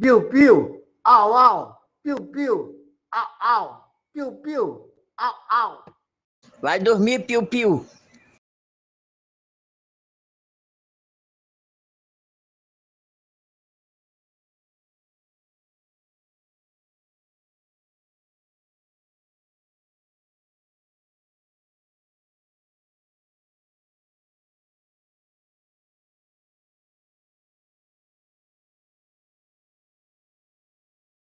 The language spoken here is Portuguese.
Piu-piu, au-au, piu-piu, au-au, piu-piu, au-au. Vai dormir, piu-piu.